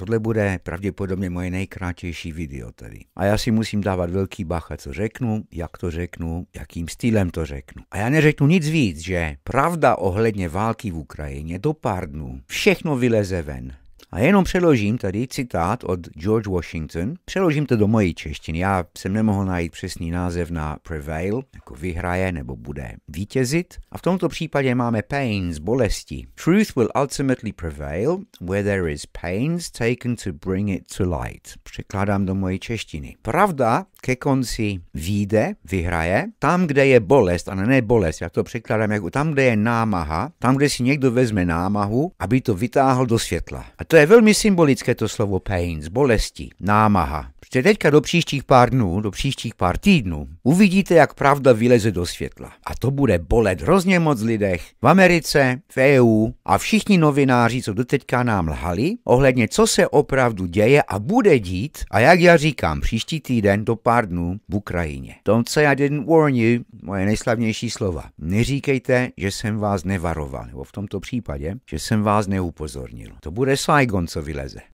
Tohle bude pravděpodobně moje nejkrátější video tady. A já si musím dávat velký bacha, co řeknu, jak to řeknu, jakým stylem to řeknu. A já neřeknu nic víc, že pravda ohledně války v Ukrajině do pár dnů všechno vyleze ven. A jenom přeložím tady citát od George Washington, přeložím to do mojí češtiny. Já jsem nemohl najít přesný název na prevail, jako vyhraje nebo bude vítězit. A v tomto případě máme pains, bolesti. Truth will ultimately prevail where there is pains taken to bring it to light. Překládám do mojí češtiny. Pravda ke konci víde, vyhraje, tam, kde je bolest, a ne bolest, já to překládám jako tam, kde je námaha, tam, kde si někdo vezme námahu, aby to vytáhl do světla. A to je je velmi symbolické to slovo pains, bolesti, námaha. Protože teďka do příštích pár dnů, do příštích pár týdnů, uvidíte, jak pravda vyleze do světla. A to bude bolet hrozně moc lidech v Americe, v EU a všichni novináři, co doteďka nám lhali, ohledně co se opravdu děje a bude dít a jak já říkám, příští týden do pár dnů v Ukrajině. Don't say I didn't warn you, moje nejslavnější slova. Neříkejte, že jsem vás nevaroval, nebo v tomto případě, že jsem vás neupozornil. To bude Saigon gond să vi leze?